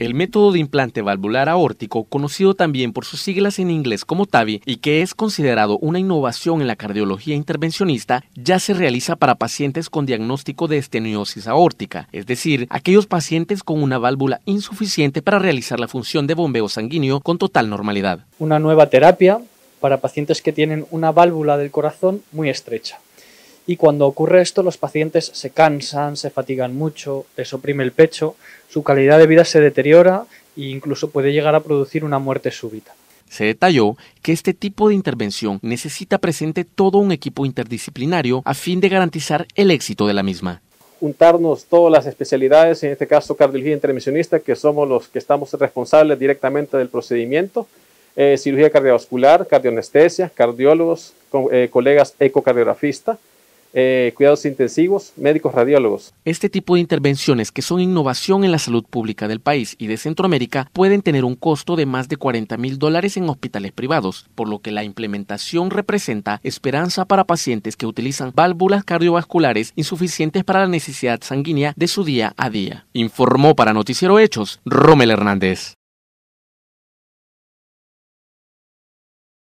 El método de implante valvular aórtico, conocido también por sus siglas en inglés como TAVI y que es considerado una innovación en la cardiología intervencionista, ya se realiza para pacientes con diagnóstico de esteniosis aórtica, es decir, aquellos pacientes con una válvula insuficiente para realizar la función de bombeo sanguíneo con total normalidad. Una nueva terapia para pacientes que tienen una válvula del corazón muy estrecha. Y cuando ocurre esto, los pacientes se cansan, se fatigan mucho, les oprime el pecho, su calidad de vida se deteriora e incluso puede llegar a producir una muerte súbita. Se detalló que este tipo de intervención necesita presente todo un equipo interdisciplinario a fin de garantizar el éxito de la misma. Juntarnos todas las especialidades, en este caso cardiología intervencionista, que somos los que estamos responsables directamente del procedimiento, eh, cirugía cardiovascular, cardionestesia, cardiólogos, eh, colegas ecocardiografistas, eh, cuidados intensivos, médicos radiólogos. Este tipo de intervenciones, que son innovación en la salud pública del país y de Centroamérica, pueden tener un costo de más de 40 mil dólares en hospitales privados, por lo que la implementación representa esperanza para pacientes que utilizan válvulas cardiovasculares insuficientes para la necesidad sanguínea de su día a día. Informó para Noticiero Hechos Rommel Hernández.